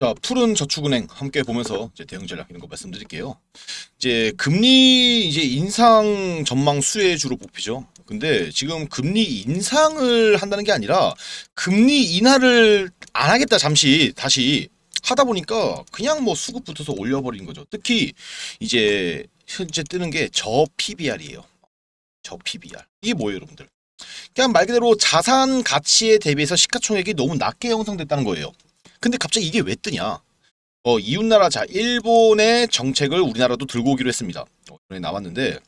자, 푸른 저축은행 함께 보면서 이제 대응 전략 이런 거 말씀드릴게요. 이제 금리 이제 인상 전망 수혜 주로 뽑히죠. 근데 지금 금리 인상을 한다는 게 아니라 금리 인하를 안 하겠다 잠시 다시 하다 보니까 그냥 뭐 수급 붙어서 올려버린 거죠. 특히 이제 현재 뜨는 게 저 PBR이에요. 저 PBR. 이게 뭐예요, 여러분들? 그냥 말 그대로 자산 가치에 대비해서 시가총액이 너무 낮게 형성됐다는 거예요. 근데 갑자기 이게 왜 뜨냐? 어, 이웃나라 자 일본의 정책을 우리나라도 들고 오기로 했습니다. 어, 이 나왔는데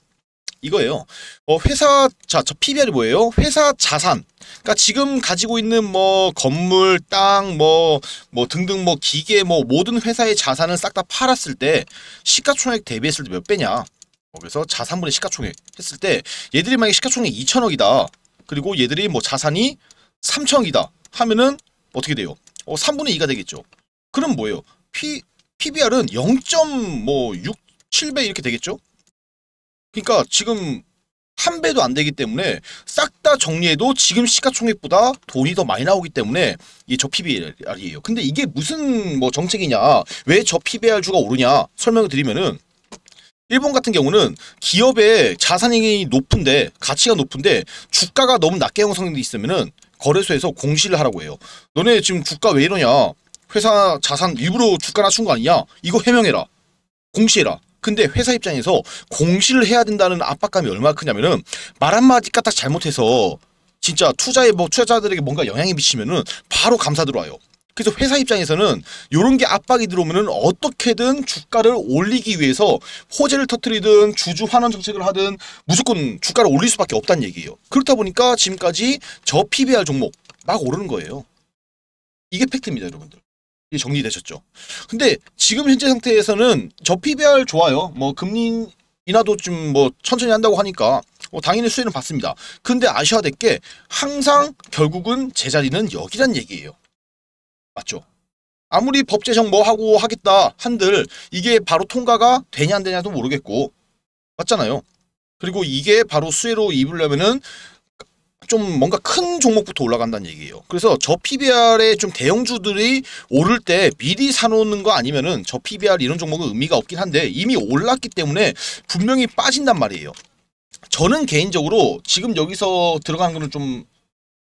이거예요. 어, 회사 자 저 PBR이 뭐예요? 회사 자산. 그러니까 지금 가지고 있는 뭐 건물, 땅, 뭐뭐 뭐 등등 뭐 기계 뭐 모든 회사의 자산을 싹 다 팔았을 때 시가총액 대비했을 때 몇 배냐? 어, 그래서 자산분의 시가총액 했을 때 얘들이 만약에 시가총액 2천억이다. 그리고 얘들이 뭐 자산이 3천억이다. 하면은 어떻게 돼요? 어, 3분의 2가 되겠죠. 그럼 뭐예요? P, PBR은 0.67배 뭐 이렇게 되겠죠? 그러니까 지금 한 배도 안 되기 때문에 싹 다 정리해도 지금 시가총액보다 돈이 더 많이 나오기 때문에 이게 저 PBR이에요. 근데 이게 무슨 뭐 정책이냐, 왜 저 PBR주가 오르냐 설명을 드리면은 일본 같은 경우는 기업의 자산이 높은데 가치가 높은데 주가가 너무 낮게 형성돼 있으면은 거래소에서 공시를 하라고 해요. 너네 지금 국가왜 이러냐. 회사 자산 일부러 주가 낮춘 거 아니냐. 이거 해명해라. 공시해라. 근데 회사 입장에서 공시를 해야 된다는 압박감이 얼마나 크냐면은 말 한마디 까딱 잘못해서 진짜 투자에 뭐 투자자들에게 뭔가 영향이 미치면은 바로 감사 들어와요. 그래서 회사 입장에서는 이런 게 압박이 들어오면 어떻게든 주가를 올리기 위해서 호재를 터뜨리든 주주 환원 정책을 하든 무조건 주가를 올릴 수밖에 없다는 얘기예요. 그렇다 보니까 지금까지 저 PBR 종목 막 오르는 거예요. 이게 팩트입니다, 여러분들. 이게 정리되셨죠? 근데 지금 현재 상태에서는 저 PBR 좋아요. 뭐 금리 인하도 좀 뭐 천천히 한다고 하니까 뭐 당연히 수혜는 받습니다. 근데 아셔야 될 게 항상 결국은 제자리는 여기란 얘기예요. 맞죠? 아무리 법 제정 뭐 하고 하겠다 한들 이게 바로 통과가 되냐 안 되냐도 모르겠고 맞잖아요. 그리고 이게 바로 수혜로 입으려면은 좀 뭔가 큰 종목부터 올라간다는 얘기예요. 그래서 저 PBR의 좀 대형주들이 오를 때 미리 사놓는 거 아니면은 저 PBR 이런 종목은 의미가 없긴 한데 이미 올랐기 때문에 분명히 빠진단 말이에요. 저는 개인적으로 지금 여기서 들어간 거는 좀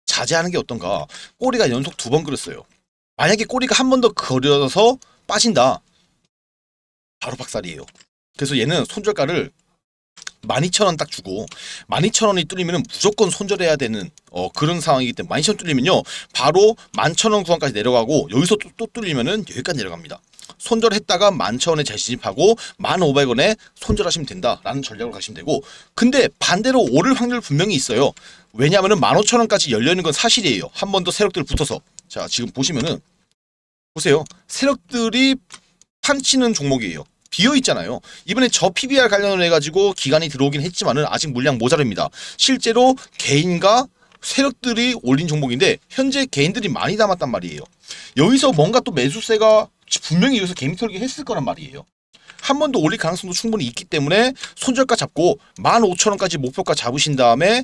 자제하는 게 어떤가. 꼬리가 연속 두번그렸어요 만약에 꼬리가 한 번 더 걸려서 빠진다. 바로 박살이에요. 그래서 얘는 손절가를 12,000원 딱 주고 12,000원이 뚫리면 무조건 손절해야 되는 어, 그런 상황이기 때문에 12,000원 뚫리면요. 바로 11,000원 구간까지 내려가고 여기서 또, 또 뚫리면 여기까지 내려갑니다. 손절했다가 11,000원에 재진입하고 1,500원에 손절하시면 된다라는 전략으로 가시면 되고 근데 반대로 오를 확률 분명히 있어요. 왜냐하면 15,000원까지 열려있는 건 사실이에요. 한 번 더 세력들 붙어서 자, 지금 보시면은 보세요. 세력들이 판치는 종목이에요. 비어 있잖아요. 이번에 저 PBR 관련을 해가지고 기간이 들어오긴 했지만은 아직 물량 모자릅니다. 실제로 개인과 세력들이 올린 종목인데 현재 개인들이 많이 담았단 말이에요. 여기서 뭔가 또 매수세가 분명히 여기서 개미털기 했을 거란 말이에요. 한번더 올릴 가능성도 충분히 있기 때문에 손절가 잡고 15,000원까지 목표가 잡으신 다음에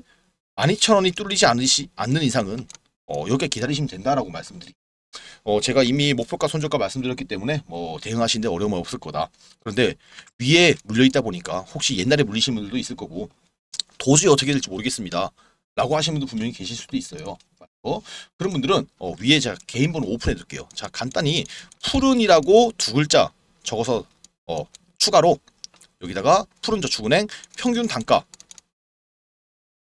12,000원이 뚫리지 않으시, 않는 이상은 어, 여기에 기다리시면 된다라고 말씀드립니다. 어, 제가 이미 목표가 손절가 말씀드렸기 때문에 뭐 대응하시는데 어려움은 없을 거다. 그런데 위에 물려있다 보니까 혹시 옛날에 물리신 분들도 있을 거고 도저히 어떻게 될지 모르겠습니다. 라고 하시는 분도 분명히 계실 수도 있어요. 어? 그런 분들은 어, 위에 제가 개인번호 오픈해 둘게요. 자 간단히 푸른이라고 두 글자 적어서 어, 추가로 여기다가 푸른 저축은행 평균 단가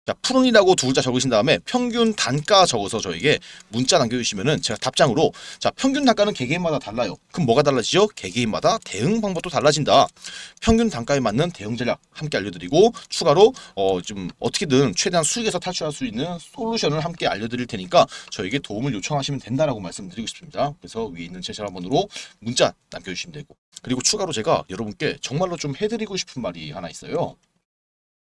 자, 푸른이라고 두 글자 적으신 다음에 평균 단가 적어서 저에게 문자 남겨주시면은 제가 답장으로 자 평균 단가는 개개인마다 달라요. 그럼 뭐가 달라지죠? 개개인마다 대응 방법도 달라진다. 평균 단가에 맞는 대응 전략 함께 알려드리고 추가로 어 좀 어떻게든 최대한 수익에서 탈출할 수 있는 솔루션을 함께 알려드릴 테니까 저에게 도움을 요청하시면 된다라고 말씀드리고 싶습니다. 그래서 위에 있는 제 전화번호로 문자 남겨주시면 되고 그리고 추가로 제가 여러분께 정말로 좀 해드리고 싶은 말이 하나 있어요.